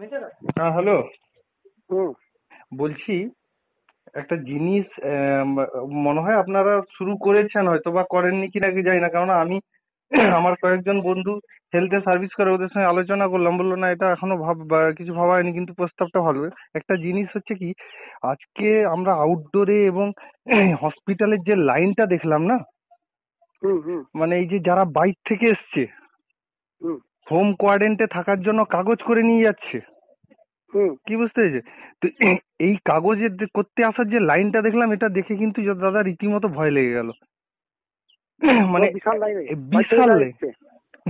হ্যাঁ hello বলছি একটা জিনিস মনে হয় আপনারা শুরু করেছেন হয়তো বা করেননি কি কি জানি না কেননা আমি আমার কয়েকজন বন্ধু হেলথে সার্ভিস করে ওদের সঙ্গে আলোচনা করলাম বললো না এটা এখনো ভাব কিছু ভাবা হয়নি কিন্তু প্রস্তাবটা ভালো একটা জিনিস হচ্ছে কি আজকে আমরা আউটডোরে এবং হসপিটালের যে লাইনটা দেখলাম না মানে এই যে যারা বাইক থেকে এসছে হোম কোয়ারেন্টে থাকার জন্য কাগজ করে নিয়ে যাচ্ছে কি বুঝতে পেরেছে তো এই কাগজে করতে আসার যে লাইনটা দেখলাম এটা দেখে কিন্তু দাদা রীতিমতো ভয় লেগে গেল মানে বিশাল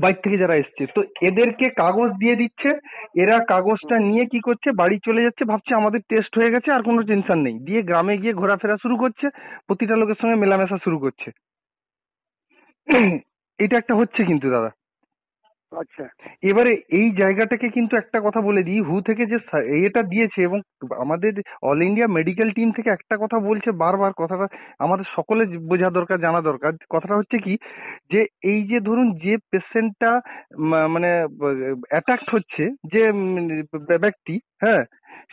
বাইক থেকে যারা এসছে তো এদেরকে কাগজ দিয়ে দিচ্ছে এরা কাগজটা নিয়ে কি করছে বাড়ি চলে যাচ্ছে ভাবছে আমাদের টেস্ট হয়ে গেছে আর কোনো টেনশন নেই দিয়ে গ্রামে গিয়ে ঘোরাফেরা শুরু করছে প্রতিটা লোকের সঙ্গে মেলামেশা শুরু করছে এটা একটা হচ্ছে কিন্তু দাদা আচ্ছা এবারে এই জায়গাটাকে কিন্তু একটা কথা বলে দিই হু থেকে যে ইয়েটা দিয়েছে এবং আমাদের অল ইন্ডিয়া মেডিকেল টিম থেকে একটা কথা বলছে বারবার কথাটা আমাদের সকলের বোঝা দরকার জানা দরকার কথাটা হচ্ছে কি যে এই যে ধরুন যে পেশেন্টটা মানে অ্যাটাকড হচ্ছে যে ব্যক্তি হ্যাঁ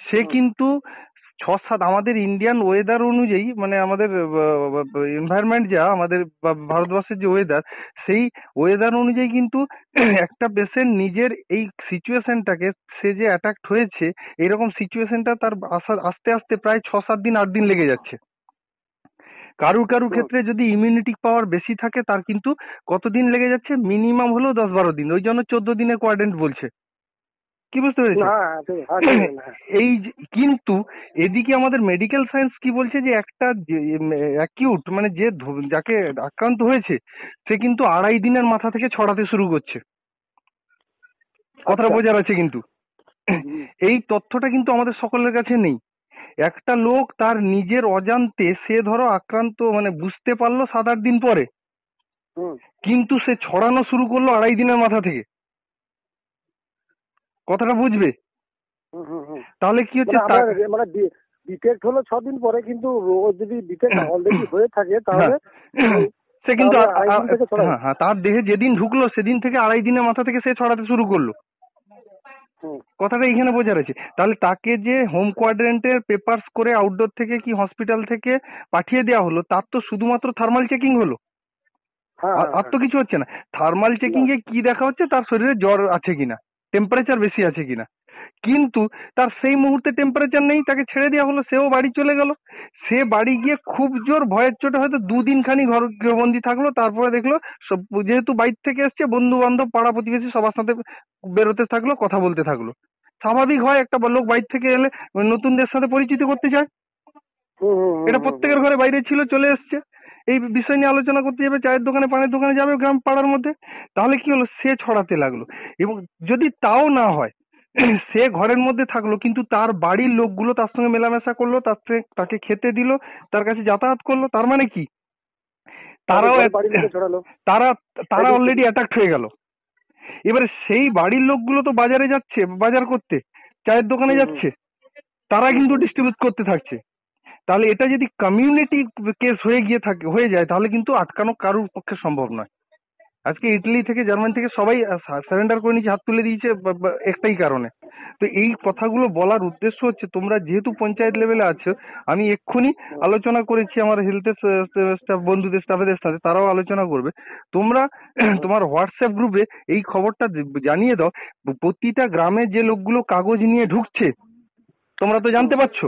সে কিন্তু ছ সাত আমাদের ইন্ডিয়ান ওয়েদার অনুযায়ী মানে আমাদের এনভায়রনমেন্ট যা আমাদের ভারতবর্ষের যে ওয়েদার সেই ওয়েদার অনুযায়ী কিন্তু একটা পেশেন্ট নিজের এই সিচুয়েশনটাকে সে যে অ্যাটাকড হয়েছে এরকম সিচুয়েশনটা তার আসার আস্তে প্রায় ছ সাত দিন আট দিন লেগে যাচ্ছে কারুর কারুর ক্ষেত্রে যদি ইমিউনিটি পাওয়ার বেশি থাকে তার কিন্তু কতদিন লেগে যাচ্ছে মিনিমাম হলেও দশ বারো দিন ওই জন্য চোদ্দ দিনের কোয়ারেন্ট বলছে কি বুঝতে পেরেছি এই কিন্তু এদিকে আমাদের মেডিকেল সায়েন্স কি বলছে যে একটা অ্যাকিউট মানে যে যাকে আক্রান্ত হয়েছে সে কিন্তু আড়াই দিনের মাথা থেকে ছড়াতে শুরু করছে কথাটা আচ্ছা। বোঝার আছে কিন্তু এই তথ্যটা কিন্তু আমাদের সকলের কাছে নেই একটা লোক তার নিজের অজান্তে সে ধরো আক্রান্ত মানে বুঝতে পারলো সাত আট দিন পরে কিন্তু সে ছড়ানো শুরু করলো আড়াই দিনের মাথা থেকে কথাটা বুঝবে তাহলে কি হচ্ছে মানে ডিটেক্ট মানে হলো ছ দিন পরে কিন্তু রোগ যদি ডিটেক্ট হ্যাঁ। অলরেডি হয়ে থাকে তাহলে হ্যাঁ। সে কিন্তু হ্যাঁ, তার দেহে যেদিন ঢুকলো সেদিন থেকে আড়াই দিনের মাথা থেকে সে ছড়াতে শুরু করলো কথাটা এখানে বোঝা রয়েছে তাহলে তাকে যে হোম কোয়াড্রেন্টের পেপার্স করে আউটডোর থেকে কি হসপিটাল থেকে পাঠিয়ে দেওয়া হলো তার তো শুধুমাত্র থার্মাল চেকিং হলো আর তো কিছু হচ্ছে না থার্মাল চেকিং এ কি দেখা হচ্ছে তার শরীরে জ্বর আছে কিনা টেম্পারেচার বেশি আছে কিনা কিন্তু তার সেই মুহূর্তে টেম্পারেচার নেই তাকে ছেড়ে দেওয়া হলো সেও বাড়ি চলে গেল সে বাড়ি গিয়ে খুব জোর ভয়ের চোটে হয়তো দুদিন খানি ঘর গৃহবন্দী থাকলো তারপরে দেখলো সব যেহেতু বাইর থেকে এসছে বন্ধু বান্ধব পাড়া প্রতিবেশী সবার সাথে বেরোতে থাকলো কথা বলতে থাকলো স্বাভাবিক হয় একটা লোক বাইর থেকে এলে নতুনদের সাথে পরিচিতি করতে চায় এটা প্রত্যেকের ঘরে বাইরে ছিল চলে এসছে এই বিষয় নিয়ে আলোচনা করতে যাবে চায়ের দোকানে পানের দোকানে যাবে গ্রাম পাড়ার মধ্যে তাহলে কি হলো সে ছড়াতে লাগলো এবং যদি তাও না হয় সে ঘরের মধ্যে থাকলো কিন্তু তার বাড়ির লোকগুলো তার সঙ্গে মেলামেশা করলো তার তাকে খেতে দিল তার কাছে যাতায়াত করলো তার মানে কি তারাও তারা তারা অলরেডি অ্যাটাক্ট হয়ে গেল এবারে সেই বাড়ির লোকগুলো তো বাজারে যাচ্ছে বাজার করতে চায়ের দোকানে যাচ্ছে তারা কিন্তু ডিস্ট্রিবিউট করতে থাকছে তাহলে এটা যদি কমিউনিটি কেস হয়ে গিয়ে থাকে হয়ে যায় তাহলে কিন্তু আটকানো কারুর পক্ষে সম্ভব নয় আজকে ইটালি থেকে জার্মানি থেকে সবাই সারেন্ডার করে নিয়েছে হাত তুলে দিয়েছে একটাই কারণে তো এই কথাগুলো বলার উদ্দেশ্য হচ্ছে তোমরা যেহেতু পঞ্চায়েত লেভেলে আছো আমি এক্ষুনি আলোচনা করেছি আমার হেলথের স্টাফ বন্ধুদের স্টাফেদের সাথে তারাও আলোচনা করবে তোমরা তোমার হোয়াটসঅ্যাপ গ্রুপে এই খবরটা জানিয়ে দাও প্রতিটা গ্রামে যে লোকগুলো কাগজ নিয়ে ঢুকছে তোমরা তো জানতে পারছো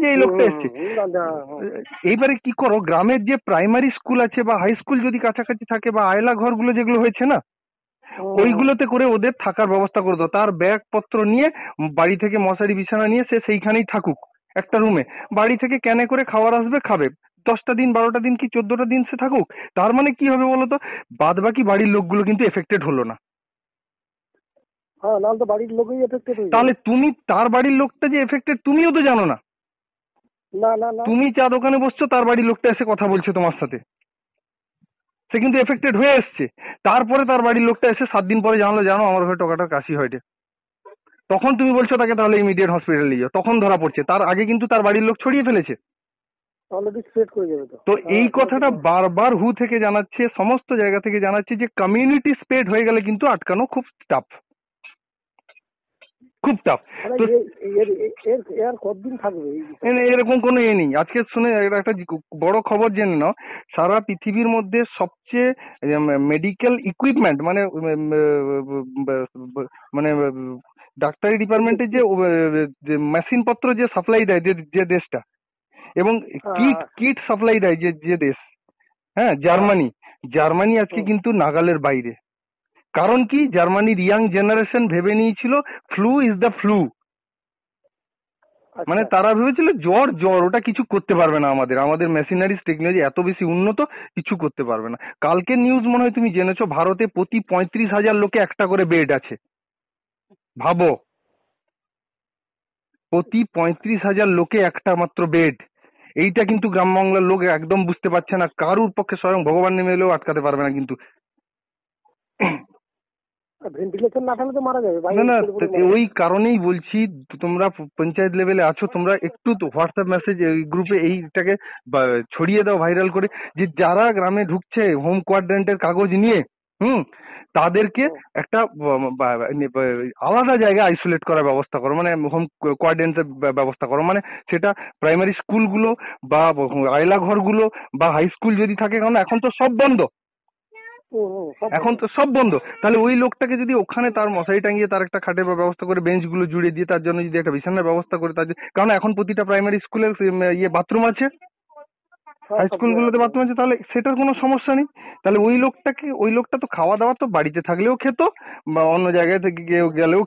যে এই লোকটা এসছে হ্যাঁ। এইবারে কি করো গ্রামের যে প্রাইমারি স্কুল আছে বা হাই স্কুল যদি কাছাকাছি থাকে বা আয়লা ঘরগুলো যেগুলো হয়েছে না ওইগুলোতে করে ওদের থাকার ব্যবস্থা করে দাও তার ব্যাগপত্র নিয়ে বাড়ি থেকে মশারি বিছানা নিয়ে সে সেইখানেই থাকুক একটা রুমে বাড়ি থেকে ক্যানে করে খাবার আসবে খাবে দশটা দিন বারোটা দিন কি চোদ্দটা দিন সে থাকুক তার মানে কি হবে বলতো বাদ বাকি বাড়ির লোকগুলো কিন্তু এফেক্টেড হলো না হ্যাঁ, নাহলে তাহলে তুমি তার বাড়ির লোকটা যে এফেক্টেড তুমিও তো জানো না তুমি চা দোকানে বসছো তার বাড়ির লোকটা এসে কথা বলছে তোমার সাথে সে কিন্তু এফেক্টেড হয়ে এসছে তারপরে তার বাড়ির লোকটা এসে সাত দিন পরে জানালো জানো আমার ঘরে টোকাটার কাশি হয়েছে তখন তুমি বলছো তাকে তাহলে ইমিডিয়েট হসপিটালে নিয়ে যাও তখন ধরা পড়ছে তার আগে কিন্তু তার বাড়ির লোক ছড়িয়ে ফেলেছে তো এই কথাটা বারবার হু থেকে জানাচ্ছে সমস্ত জায়গা থেকে জানাচ্ছে যে কমিউনিটি স্প্রেড হয়ে গেলে কিন্তু আটকানো খুব টাফ খুব টাফ মানে তো কতদিন থাকবে এরকম কোনো ইয়ে নেই আজকে শুনে একটা বড় খবর জেনে নাও সারা পৃথিবীর মধ্যে সবচেয়ে মেডিকেল ইকুইপমেন্ট মানে মানে ডাক্তারি ডিপার্টমেন্টের যে মেশিন পত্র যে সাপ্লাই দেয় যে দেশটা এবং কিট কিট সাপ্লাই দেয় যে যে দেশ হ্যাঁ জার্মানি হ্যাঁ। জার্মানি আজকে কিন্তু নাগালের বাইরে কারণ কি জার্মানির ইয়াং জেনারেশন ভেবে নিয়েছিল ফ্লু ইজ দ্য ফ্লু মানে তারা ভেবেছিল জ্বর জ্বর ওটা কিছু করতে পারবে না আমাদের আমাদের মেশিনারিজ টেকনোলজি এত বেশি উন্নত কিছু করতে পারবে না কালকে নিউজ মনে হয় তুমি জেনেছো ভারতে প্রতি পঁয়ত্রিশ হাজার লোকে একটা করে বেড আছে ভাবো প্রতি পঁয়ত্রিশ হাজার লোকে একটা মাত্র বেড এইটা কিন্তু গ্রাম বাংলার লোক একদম বুঝতে পারছে না কারুর পক্ষে স্বয়ং ভগবান নেমে এলেও আটকাতে পারবে না কিন্তু ওই কারণেই বলছি তোমরা পঞ্চায়েত লেভেলে আছো হ্যাঁ। তোমরা একটু তো হোয়াটসঅ্যাপ মেসেজ এই গ্রুপে এইটাকে ছড়িয়ে দাও ভাইরাল করে যে যারা গ্রামে ঢুকছে হোম কোয়াড্রেন্টের কাগজ নিয়ে হুম তাদেরকে হ্যাঁ। একটা আলাদা জায়গায় আইসোলেট করার ব্যবস্থা করো মানে হোম কোয়ার্ডিনেটের ব্যবস্থা করো মানে সেটা প্রাইমারি স্কুলগুলো বা আয়লা ঘরগুলো বা হাই স্কুল যদি থাকে কারণ এখন তো সব বন্ধ এখন তো সব বন্ধ তাহলে ওই লোকটাকে যদি ওখানে তার মশারি টাঙিয়ে তার একটা খাটের ব্যবস্থা করে গুলো জুড়ে দিয়ে তার জন্য যদি একটা বিছানার ব্যবস্থা করে তার কারণ এখন প্রতিটা প্রাইমারি স্কুলের ইয়ে বাথরুম আছে হাই স্কুলগুলোতে বাথরুম আছে তাহলে সেটার কোনো সমস্যা নেই তাহলে ওই লোকটাকে ওই লোকটা তো খাওয়া দাওয়া তো বাড়িতে থাকলেও খেত বা অন্য জায়গায় থেকে গিয়েও গেলেও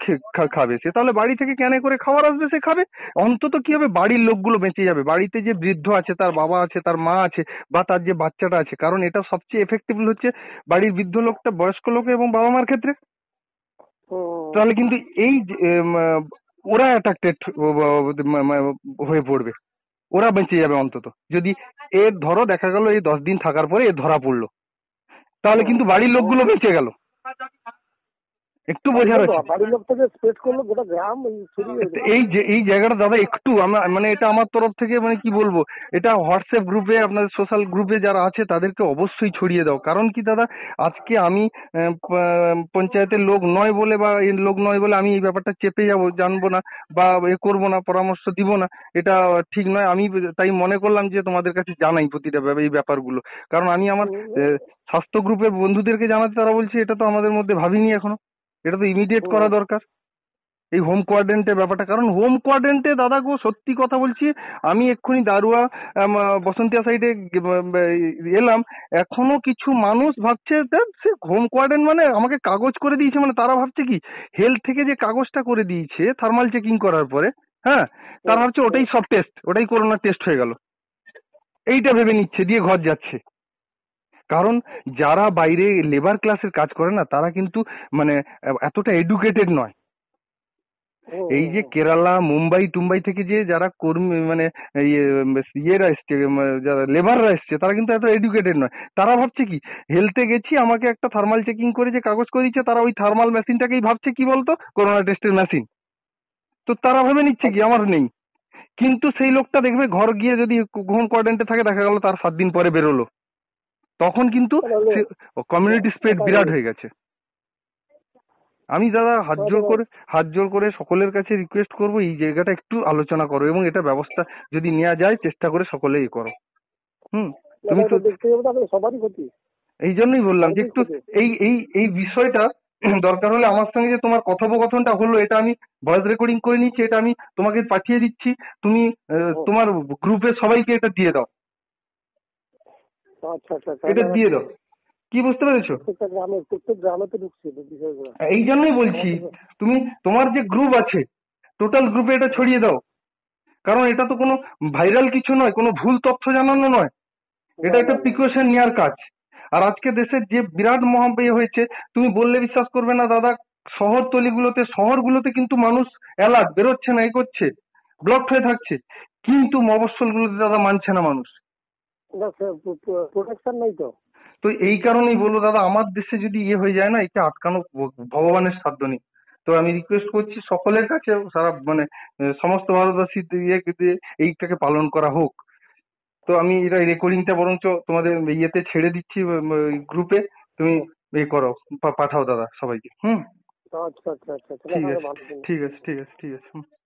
খাবে সে তাহলে বাড়ি থেকে ক্যানে করে খাবার আসবে সে খাবে অন্তত কি হবে বাড়ির লোকগুলো বেঁচে যাবে বাড়িতে যে বৃদ্ধ আছে তার বাবা আছে তার মা আছে বা তার যে বাচ্চাটা আছে কারণ এটা সবচেয়ে এফেক্টিভ হচ্ছে বাড়ির বৃদ্ধ লোকটা বয়স্ক লোক এবং বাবা মার ক্ষেত্রে তাহলে কিন্তু এই ওরা অ্যাট্রাক্টেড হয়ে পড়বে ওরা বেঁচে যাবে অন্তত যদি এর ধরো দেখা গেল এই দশ দিন থাকার পরে এর ধরা পড়লো তাহলে কিন্তু বাড়ির লোকগুলো বেঁচে গেল একটু বোঝার আছে বাড়ির লোক করলো গোটা গ্রাম এই যে এই জায়গাটা দাদা একটু আমরা মানে এটা আমার তরফ থেকে মানে কি বলবো এটা হোয়াটসঅ্যাপ গ্রুপে আপনাদের সোশ্যাল গ্রুপে যারা আছে তাদেরকে অবশ্যই ছড়িয়ে দাও কারণ কি দাদা আজকে আমি পঞ্চায়েতের লোক নয় বলে বা এই লোক নয় বলে আমি এই ব্যাপারটা চেপে যাব জানবো না বা এ করবো না পরামর্শ দিব না এটা ঠিক নয় আমি তাই মনে করলাম যে তোমাদের কাছে জানাই প্রতিটা এই ব্যাপারগুলো কারণ আমি আমার স্বাস্থ্য গ্রুপের বন্ধুদেরকে জানাতে তারা বলছে এটা তো আমাদের মধ্যে ভাবিনি এখনো এটা তো ইমিডিয়েট করা দরকার এই হোম কোয়ার্ডেন্টের ব্যাপারটা কারণ হোম কোয়ার্ডেন্টে দাদা গো সত্যি কথা বলছি আমি এক্ষুনি দারুয়া বসন্তিয়া সাইডে এলাম এখনো কিছু মানুষ ভাবছে সে হোম কোয়াড্রেন্ট মানে আমাকে কাগজ করে দিয়েছে মানে তারা ভাবছে কি হেলথ থেকে যে কাগজটা করে দিয়েছে থার্মাল চেকিং করার পরে হ্যাঁ তারা ভাবছে ওটাই সব টেস্ট ওটাই করোনা টেস্ট হয়ে গেল এইটা ভেবে নিচ্ছে দিয়ে ঘর যাচ্ছে কারণ যারা বাইরে লেবার ক্লাসের কাজ করে না তারা কিন্তু মানে এতটা educated নয় এই যে কেরালা মুম্বাই টুম্বাই থেকে যে যারা কর্মী মানে ইয়ে ইয়েরা এসছে যারা লেবাররা এসছে তারা কিন্তু এত educated নয় তারা ভাবছে কি হেলতে গেছি আমাকে একটা থার্মাল চেকিং করে যে কাগজ করে দিচ্ছে তারা ওই থার্মাল মেশিনটাকেই ভাবছে কি বলতো করোনা টেস্টের মেশিন তো তারা ভেবে নিচ্ছে কি আমার নেই কিন্তু সেই লোকটা দেখবে ঘর গিয়ে যদি হোম কোয়ারেন্টে থাকে দেখা গেল তার সাত দিন পরে বেরোলো তখন কিন্তু community হ্যাঁ, spread বিরাট হয়ে গেছে। আমি দাদা হাত জোড় করে হাত জোড় করে সকলের কাছে request করবো এই জায়গাটা একটু আলোচনা করো এবং এটা ব্যবস্থা যদি নেওয়া যায় চেষ্টা করে সকলেই করো। হম তুমি তো এই জন্যই বললাম যে একটু এই এই এই বিষয়টা দরকার হলে আমার সঙ্গে যে তোমার কথোপকথনটা হলো এটা আমি ভয়েস রেকর্ডিং করে নিচ্ছি এটা আমি তোমাকে পাঠিয়ে দিচ্ছি তুমি তোমার গ্রুপে সবাইকে এটা দিয়ে দাও আচ্ছা, আচ্ছা, আচ্ছা। এটা দিয়ে দাও কি বুঝতে পেরেছো এই জন্যই বলছি তুমি তোমার যে গ্রুপ আছে টোটাল গ্রুপে এটা ছড়িয়ে দাও কারণ এটা তো কোনো ভাইরাল কিছু নয় কোনো ভুল তথ্য জানানো নয় এটা একটা প্রিকশন নেওয়ার কাজ আর আজকে দেশের যে বিরাট মহামারী হয়েছে তুমি বললে বিশ্বাস করবে না দাদা শহরতলিগুলোতে শহরগুলোতে কিন্তু মানুষ অ্যালার্ট বেরোচ্ছে না এ করছে ব্লক হয়ে থাকছে কিন্তু গুলোতে দাদা মানছে না মানুষ প্রোটেকশন তো তো এই কারণেই বলবো দাদা আমার দেশে যদি ইয়ে হয়ে যায় না এটা আটকানো ভগবানের সাধ্য নেই তো আমি রিকোয়েস্ট করছি সকলের কাছে সারা মানে সমস্ত ভারতবাসী ইয়ে এইটাকে পালন করা হোক তো আমি এটা রেকর্ডিংটা বরঞ্চ তোমাদের ইয়েতে ছেড়ে দিচ্ছি গ্রুপে তুমি এ করো পাঠাও দাদা সবাইকে হুম আচ্ছা আচ্ছা আচ্ছা ঠিক আছে ঠিক আছে ঠিক আছে ঠিক আছে